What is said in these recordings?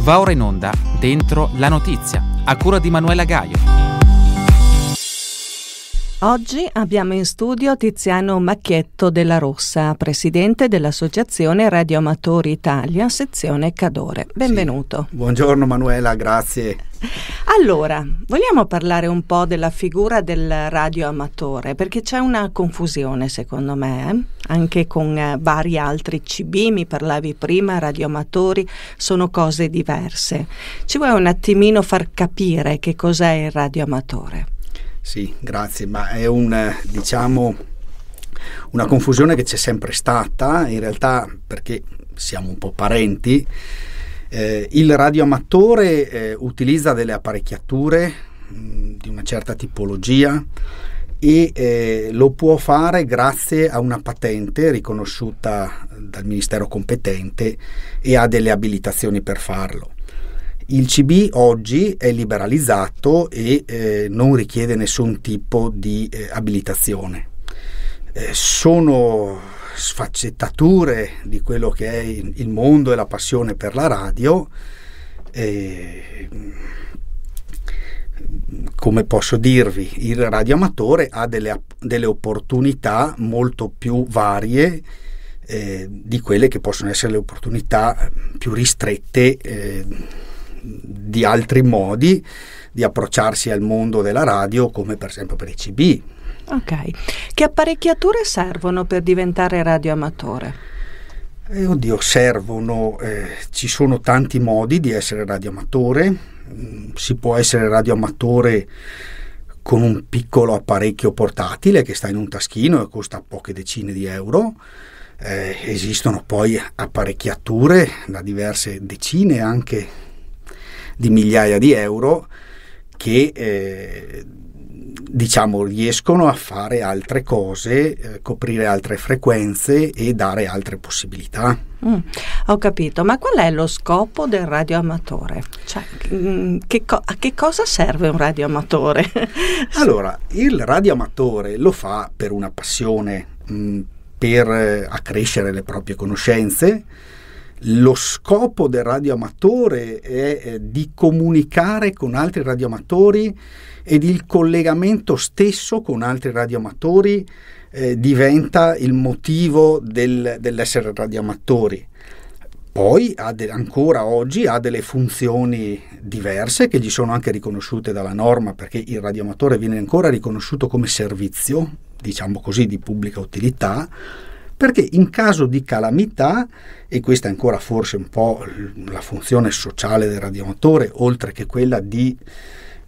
va ora in onda Dentro la notizia, a cura di Manuela Gaio. Oggi abbiamo in studio Tiziano Macchietto della Rossa, presidente dell'Associazione Radio Amatori Italia, sezione Cadore. Benvenuto. Sì. Buongiorno Manuela, grazie. Allora, vogliamo parlare un po' della figura del radioamatore, perché c'è una confusione secondo me, eh? anche con eh, vari altri CB, mi parlavi prima, radioamatori, sono cose diverse. Ci vuoi un attimino far capire che cos'è il radioamatore? Sì, grazie, ma è un, diciamo, una confusione che c'è sempre stata, in realtà perché siamo un po' parenti. Eh, il radioamatore eh, utilizza delle apparecchiature mh, mm, di una certa tipologia e eh, lo può fare grazie a una patente riconosciuta dal ministero competente e ha delle abilitazioni per farlo il CB oggi è liberalizzato e eh, non richiede nessun tipo di eh, abilitazione. Eh, sono sfaccettature di quello che è il mondo e la passione per la radio. Eh, come posso dirvi, il radioamatore ha delle, delle opportunità molto più varie eh, di quelle che possono essere le opportunità più ristrette eh, di altri modi di approcciarsi al mondo della radio, come per esempio per i CB. Ok, che apparecchiature servono per diventare radioamatore? Eh, oddio, servono, eh, ci sono tanti modi di essere radioamatore, mm, si può essere radioamatore con un piccolo apparecchio portatile che sta in un taschino e costa poche decine di euro. Eh, esistono poi apparecchiature da diverse decine anche di migliaia di euro che eh, diciamo riescono a fare altre cose, eh, coprire altre frequenze e dare altre possibilità. Mm, ho capito, ma qual è lo scopo del radioamatore? Cioè, mm, che co- a che cosa serve un radioamatore? allora, il radioamatore lo fa per una passione, mh, mm, per eh, accrescere le proprie conoscenze, lo scopo del radioamatore è eh, di comunicare con altri radioamatori ed il collegamento stesso con altri radioamatori eh, diventa il motivo del, dell'essere radioamatori. Poi de- ancora oggi ha delle funzioni diverse che gli sono anche riconosciute dalla norma perché il radioamatore viene ancora riconosciuto come servizio, diciamo così, di pubblica utilità perché in caso di calamità, e questa è ancora forse un po' la funzione sociale del radioamatore, oltre che quella di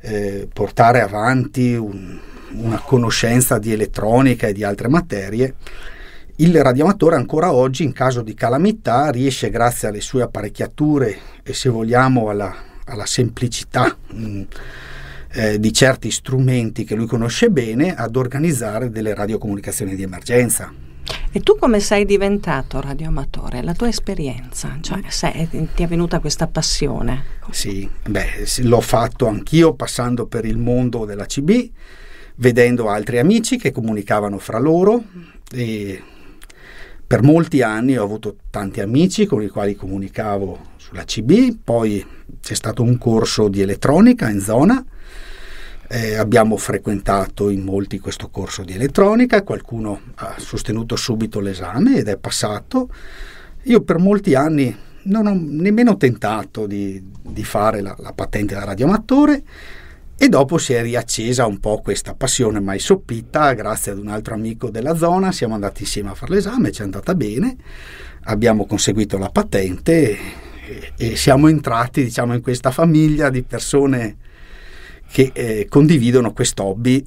eh, portare avanti un, una conoscenza di elettronica e di altre materie, il radioamatore ancora oggi in caso di calamità riesce grazie alle sue apparecchiature e se vogliamo alla, alla semplicità mh, mm, eh, di certi strumenti che lui conosce bene ad organizzare delle radiocomunicazioni di emergenza e tu come sei diventato radioamatore? La tua esperienza? Cioè, mm. sei, ti è venuta questa passione? Sì, beh, l'ho fatto anch'io passando per il mondo della CB, vedendo altri amici che comunicavano fra loro e per molti anni ho avuto tanti amici con i quali comunicavo sulla CB, poi c'è stato un corso di elettronica in zona eh, abbiamo frequentato in molti questo corso di elettronica, qualcuno ha sostenuto subito l'esame ed è passato. Io per molti anni non ho nemmeno tentato di, di fare la, la, patente da radioamatore e dopo si è riaccesa un po' questa passione mai soppita grazie ad un altro amico della zona, siamo andati insieme a fare l'esame, ci è andata bene, abbiamo conseguito la patente e, e siamo entrati diciamo in questa famiglia di persone che eh, condividono questo hobby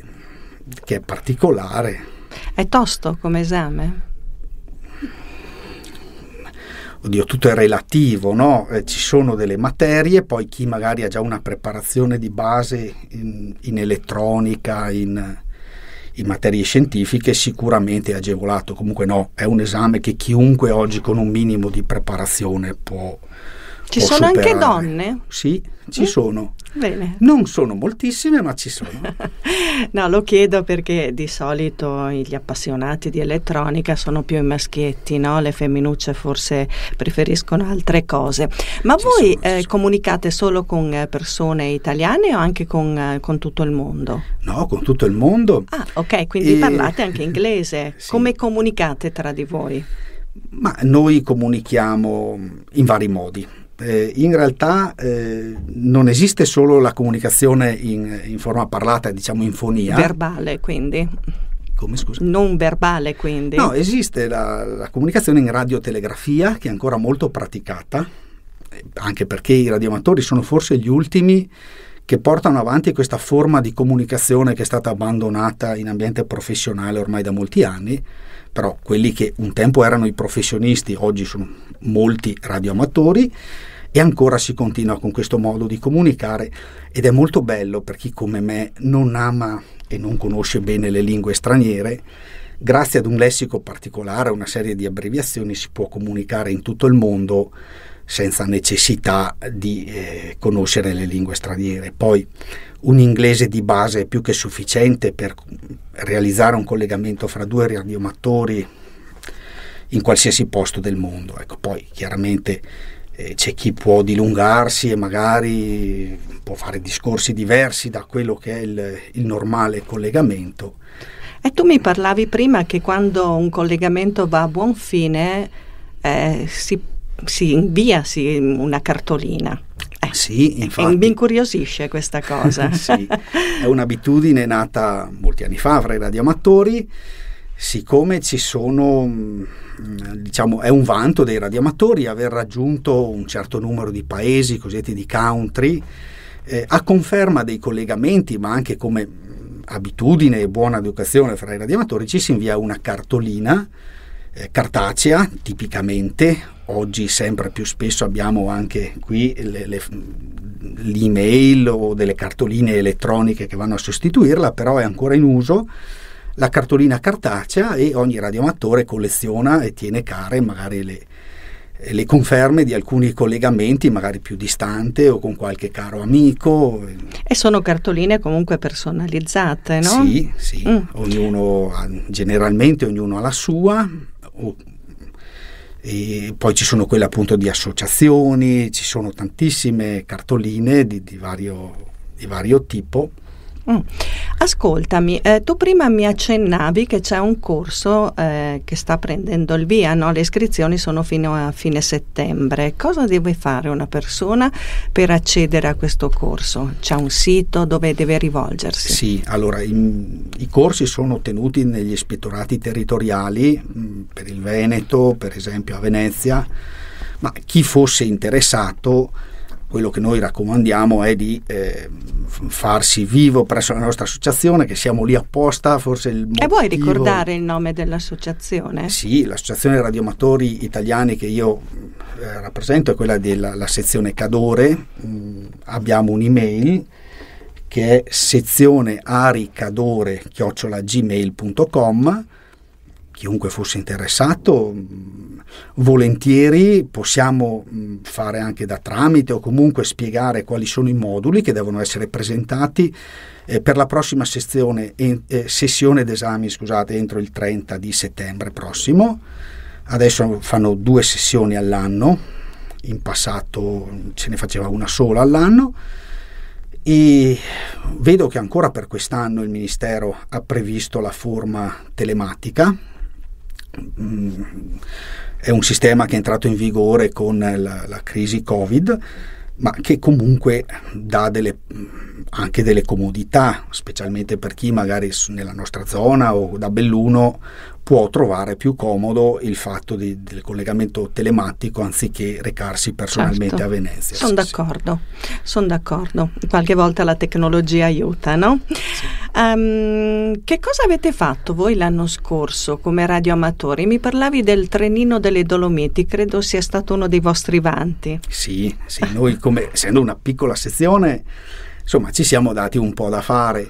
che è particolare. È tosto come esame? Oddio, tutto è relativo, no? eh, ci sono delle materie, poi chi magari ha già una preparazione di base in, in elettronica, in, in, materie scientifiche, sicuramente è agevolato. Comunque no, è un esame che chiunque oggi con un minimo di preparazione può, ci sono superare. anche donne? Sì, ci eh? sono. Bene. Non sono moltissime, ma ci sono. no, lo chiedo perché di solito gli appassionati di elettronica sono più i maschietti, no? le femminucce forse preferiscono altre cose. Ma ci voi sono, eh, comunicate solo con eh, persone italiane o anche con, eh, con, tutto il mondo? No, con tutto il mondo. Ah, ok, quindi e... parlate anche inglese. sì. Come comunicate tra di voi? Ma noi comunichiamo in vari modi eh, in realtà eh, non esiste solo la comunicazione in, in, forma parlata, diciamo in fonia. Verbale, quindi. Come scusa? Non verbale, quindi. No, esiste la, la comunicazione in radiotelegrafia, che è ancora molto praticata, eh, anche perché i radioamatori sono forse gli ultimi che portano avanti questa forma di comunicazione che è stata abbandonata in ambiente professionale ormai da molti anni però quelli che un tempo erano i professionisti, oggi sono molti radioamatori e ancora si continua con questo modo di comunicare ed è molto bello per chi come me non ama e non conosce bene le lingue straniere. Grazie ad un lessico particolare, una serie di abbreviazioni, si può comunicare in tutto il mondo senza necessità di eh, conoscere le lingue straniere. Poi un inglese di base è più che sufficiente per realizzare un collegamento fra due radioamatori in qualsiasi posto del mondo. Ecco, poi chiaramente eh, c'è chi può dilungarsi e magari può fare discorsi diversi da quello che è il, il normale collegamento. E tu mi parlavi prima che quando un collegamento va a buon fine eh, si, si invia si, una cartolina. Sì, infatti. Mi incuriosisce questa cosa. sì, è un'abitudine nata molti anni fa fra i radioamatori. Siccome ci sono, mm, diciamo, è un vanto dei radioamatori aver raggiunto un certo numero di paesi cosiddetti di country, eh, a conferma dei collegamenti, ma anche come mm, abitudine e buona educazione fra i radioamatori, ci si invia una cartolina eh, cartacea, tipicamente oggi sempre più spesso abbiamo anche qui le, le, l'email o delle cartoline elettroniche che vanno a sostituirla, però è ancora in uso la cartolina cartacea e ogni radioamatore colleziona e tiene care magari le, le conferme di alcuni collegamenti, magari più distante o con qualche caro amico. E sono cartoline comunque personalizzate, no? Sì, sì, mm. ognuno, generalmente ognuno ha la sua. O, e poi ci sono quelle appunto di associazioni, ci sono tantissime cartoline di, di, vario, di vario tipo Mm. Ascoltami, eh, tu prima mi accennavi che c'è un corso eh, che sta prendendo il via, no? le iscrizioni sono fino a fine settembre. Cosa deve fare una persona per accedere a questo corso? C'è un sito dove deve rivolgersi? Sì, allora in, i corsi sono tenuti negli ispettorati territoriali, mh, mm, per il Veneto, per esempio a Venezia, ma chi fosse interessato quello che noi raccomandiamo è di eh, farsi vivo presso la nostra associazione, che siamo lì apposta, forse il motivo... E vuoi ricordare il nome dell'associazione? Sì, l'associazione radioamatori italiani che io eh, rappresento è quella della sezione Cadore, mm, abbiamo un'email che è sezionearicadore-gmail.com chiunque fosse interessato, mm, volentieri possiamo mm, fare anche da tramite o comunque spiegare quali sono i moduli che devono essere presentati eh, per la prossima sezione, eh, sessione d'esami scusate, entro il 30 di settembre prossimo. Adesso fanno due sessioni all'anno, in passato ce ne faceva una sola all'anno e vedo che ancora per quest'anno il Ministero ha previsto la forma telematica è un sistema che è entrato in vigore con la, la crisi Covid, ma che comunque dà delle, anche delle comodità, specialmente per chi magari nella nostra zona o da Belluno può trovare più comodo il fatto di, del collegamento telematico anziché recarsi personalmente certo. a Venezia. Sono sì, d'accordo, sì. sono d'accordo. Qualche volta la tecnologia aiuta, no? Sì. Um, che cosa avete fatto voi l'anno scorso come radioamatori? Mi parlavi del trenino delle Dolomiti, credo sia stato uno dei vostri vanti. Sì, sì noi come, essendo una piccola sezione, insomma, ci siamo dati un po' da fare.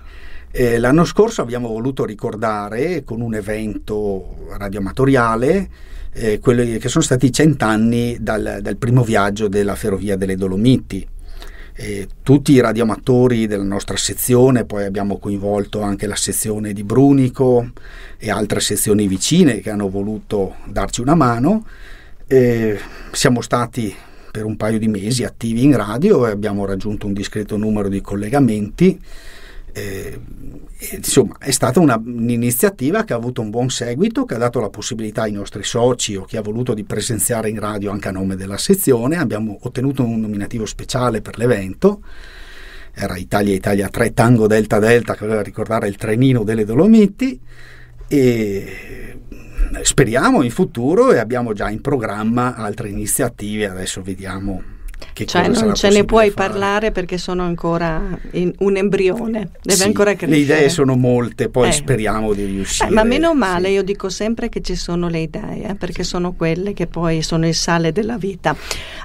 Eh, l'anno scorso abbiamo voluto ricordare con un evento radioamatoriale eh, quelli che sono stati i cent'anni dal, dal primo viaggio della Ferrovia delle Dolomiti eh, tutti i radioamatori della nostra sezione, poi abbiamo coinvolto anche la sezione di Brunico e altre sezioni vicine che hanno voluto darci una mano. Eh, siamo stati per un paio di mesi attivi in radio e abbiamo raggiunto un discreto numero di collegamenti. Eh, eh, insomma, è stata una, un'iniziativa che ha avuto un buon seguito, che ha dato la possibilità ai nostri soci o chi ha voluto di presenziare in radio anche a nome della sezione. Abbiamo ottenuto un nominativo speciale per l'evento. Era Italia Italia 3 Tango Delta Delta, che voleva ricordare il trenino delle Dolomiti. E eh, speriamo in futuro e abbiamo già in programma altre iniziative. Adesso vediamo che cioè non ce ne puoi fare? parlare perché sono ancora un embrione, deve sì, ancora crescere. Le idee sono molte, poi eh. speriamo di riuscire. Eh, ma meno male, sì. io dico sempre che ci sono le idee, eh, perché sono quelle che poi sono il sale della vita.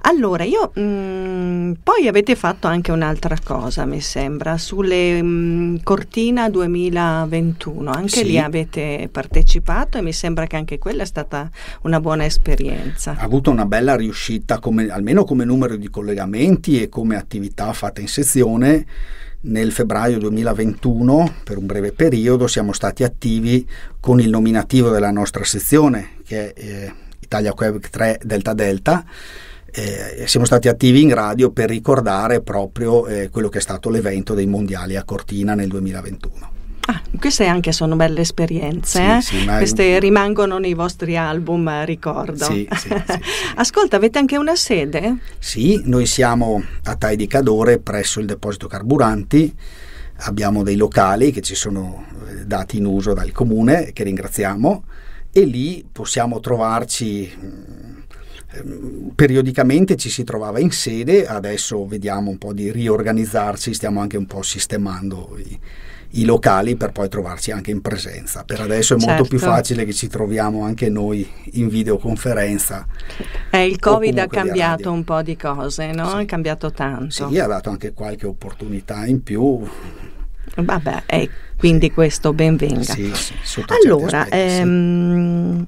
Allora, io mh, mm, poi avete fatto anche un'altra cosa, mi sembra, sulle mh, mm, Cortina 2021, anche sì. lì avete partecipato e mi sembra che anche quella è stata una buona esperienza. Ha avuto una bella riuscita, come, almeno come numero di cortina collegamenti e come attività fatta in sezione, nel febbraio 2021, per un breve periodo, siamo stati attivi con il nominativo della nostra sezione, che è eh, Italia Quebec 3 Delta Delta. Eh, siamo stati attivi in radio per ricordare proprio eh, quello che è stato l'evento dei mondiali a Cortina nel 2021. Ah, queste anche sono belle esperienze, sì, eh? sì, queste rimangono nei vostri album, eh, ricordo. Sì, Ascolta, avete anche una sede? Sì, noi siamo a Tai di Cadore presso il deposito carburanti, abbiamo dei locali che ci sono eh, dati in uso dal comune, che ringraziamo, e lì possiamo trovarci mm, ehm, periodicamente ci si trovava in sede, adesso vediamo un po' di riorganizzarci, stiamo anche un po' sistemando i, i locali per poi trovarci anche in presenza. Per adesso è certo. molto più certo. facile che ci troviamo anche noi in videoconferenza. Eh, il Covid ha cambiato un po' di cose, no? Sì. Ha cambiato tanto. Sì, ha dato anche qualche opportunità in più. Vabbè, eh, quindi sì. questo benvenga. Sì, allora, aspetti, ehm,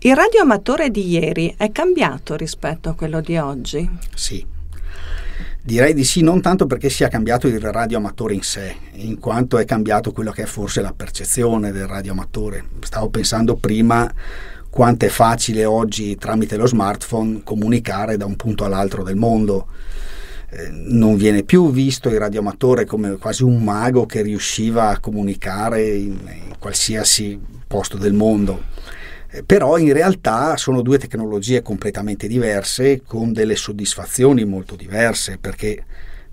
il radioamatore di ieri è cambiato rispetto a quello di oggi? Sì Direi di sì, non tanto perché sia cambiato il radioamatore in sé, in quanto è cambiato quella che è forse la percezione del radioamatore. Stavo pensando prima quanto è facile oggi tramite lo smartphone comunicare da un punto all'altro del mondo. Eh, non viene più visto il radioamatore come quasi un mago che riusciva a comunicare in, in qualsiasi posto del mondo eh, però in realtà sono due tecnologie completamente diverse con delle soddisfazioni molto diverse perché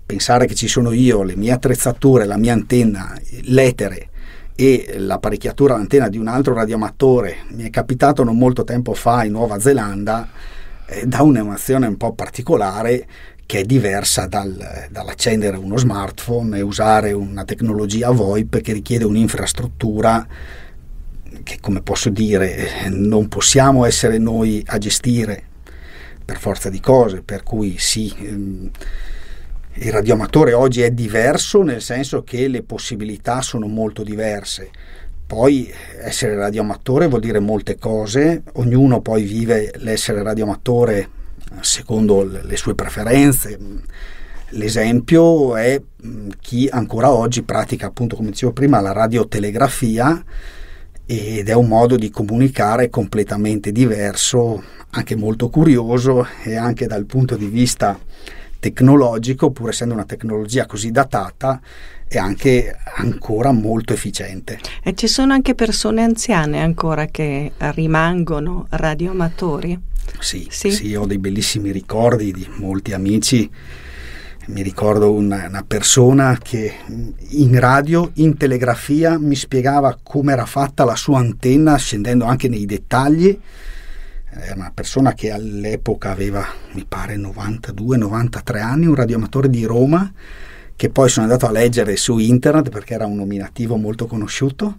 pensare che ci sono io, le mie attrezzature, la mia antenna, l'etere e l'apparecchiatura, l'antenna di un altro radioamatore, mi è capitato non molto tempo fa in Nuova Zelanda, eh, da un'emozione un po' particolare che è diversa dal, dall'accendere uno smartphone e usare una tecnologia VoIP che richiede un'infrastruttura che come posso dire non possiamo essere noi a gestire per forza di cose, per cui sì, ehm, il radioamatore oggi è diverso nel senso che le possibilità sono molto diverse. Poi essere radioamatore vuol dire molte cose, ognuno poi vive l'essere radioamatore secondo le sue preferenze. L'esempio è chi ancora oggi pratica, appunto come dicevo prima, la radiotelegrafia ed è un modo di comunicare completamente diverso, anche molto curioso e anche dal punto di vista tecnologico, pur essendo una tecnologia così datata, è anche ancora molto efficiente. E ci sono anche persone anziane ancora che rimangono radioamatori? Sì, sì? sì ho dei bellissimi ricordi di molti amici mi ricordo una, una, persona che in radio, in telegrafia, mi spiegava come era fatta la sua antenna, scendendo anche nei dettagli. Era una persona che all'epoca aveva, mi pare, 92-93 anni, un radioamatore di Roma, che poi sono andato a leggere su internet perché era un nominativo molto conosciuto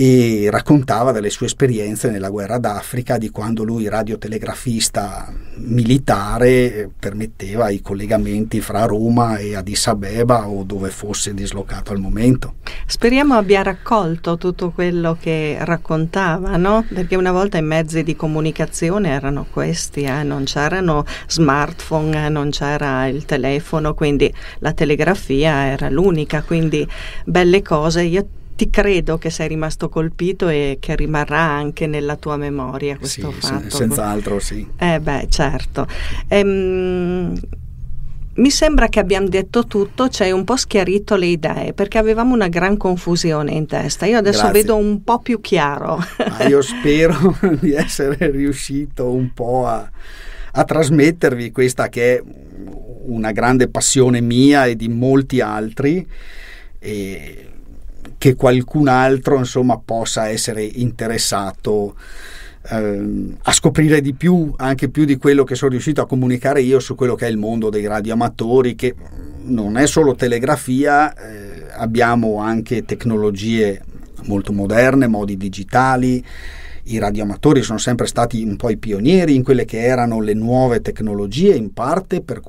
e raccontava delle sue esperienze nella guerra d'Africa, di quando lui, radiotelegrafista militare, permetteva i collegamenti fra Roma e Addis Abeba o dove fosse dislocato al momento. Speriamo abbia raccolto tutto quello che raccontava, no? Perché una volta i mezzi di comunicazione erano questi, eh? non c'erano smartphone, eh? non c'era il telefono, quindi la telegrafia era l'unica, quindi belle cose. Io ti credo che sei rimasto colpito e che rimarrà anche nella tua memoria questo sì, fatto. Sì, senz'altro sì. Eh beh, certo. Ehm, mi sembra che abbiamo detto tutto, ci cioè hai un po' schiarito le idee perché avevamo una gran confusione in testa. Io adesso Grazie. vedo un po' più chiaro. Ah, io spero di essere riuscito un po' a, a trasmettervi questa che è una grande passione mia e di molti altri. E che qualcun altro insomma, possa essere interessato ehm, a scoprire di più, anche più di quello che sono riuscito a comunicare io su quello che è il mondo dei radioamatori, che non è solo telegrafia, eh, abbiamo anche tecnologie molto moderne, modi digitali. I radioamatori sono sempre stati un po' i pionieri in quelle che erano le nuove tecnologie, in parte per,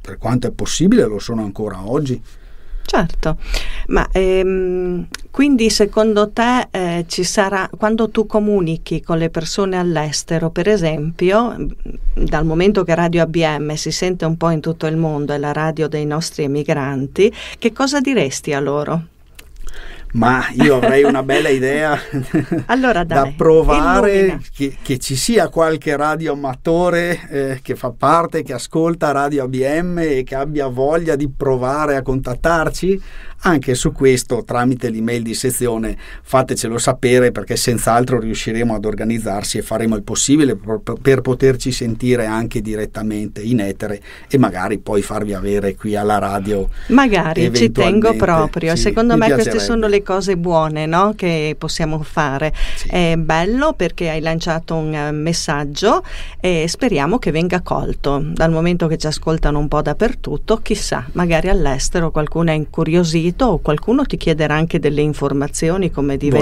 per quanto è possibile, lo sono ancora oggi. Certo, ma ehm, quindi secondo te eh, ci sarà, quando tu comunichi con le persone all'estero, per esempio, mm, dal momento che Radio ABM si sente un po' in tutto il mondo, è la radio dei nostri emigranti, che cosa diresti a loro? ma io avrei una bella idea allora, dai, da provare che, che, ci sia qualche radio amatore eh, che fa parte, che ascolta Radio ABM e che abbia voglia di provare a contattarci. Anche su questo, tramite l'email di sezione, fatecelo sapere perché senz'altro riusciremo ad organizzarsi e faremo il possibile per, per poterci sentire anche direttamente in etere e magari poi farvi avere qui alla radio. Magari, ci tengo proprio. Sì, Secondo me queste sono le le cose buone no? che possiamo fare. Sì. È bello perché hai lanciato un eh, messaggio e speriamo che venga colto. Dal momento che ci ascoltano un po' dappertutto, chissà, magari all'estero qualcuno è incuriosito o qualcuno ti chiederà anche delle informazioni come diventare.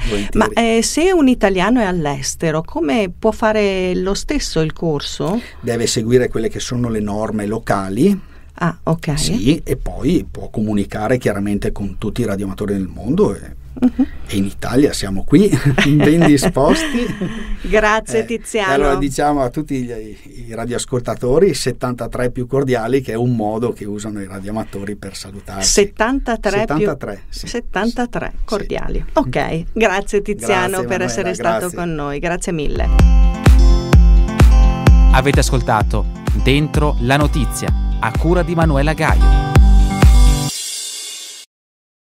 Volentieri, volentieri. Ma eh, se un italiano è all'estero, come può fare lo stesso il corso? Deve seguire quelle che sono le norme locali Ah, ok. Sì, e poi può comunicare chiaramente con tutti i radioamatori del mondo. E, uh-huh. e in Italia siamo qui, ben disposti. Grazie eh, Tiziano. allora diciamo a tutti gli, i radioascoltatori 73 più cordiali, che è un modo che usano i radioamatori per salutarsi. 73, 73, più, sì, 73 cordiali. Sì. Ok, grazie Tiziano grazie, per Manuela, essere stato con noi, grazie mille. Avete ascoltato Dentro la notizia a cura di Manuela Gaio.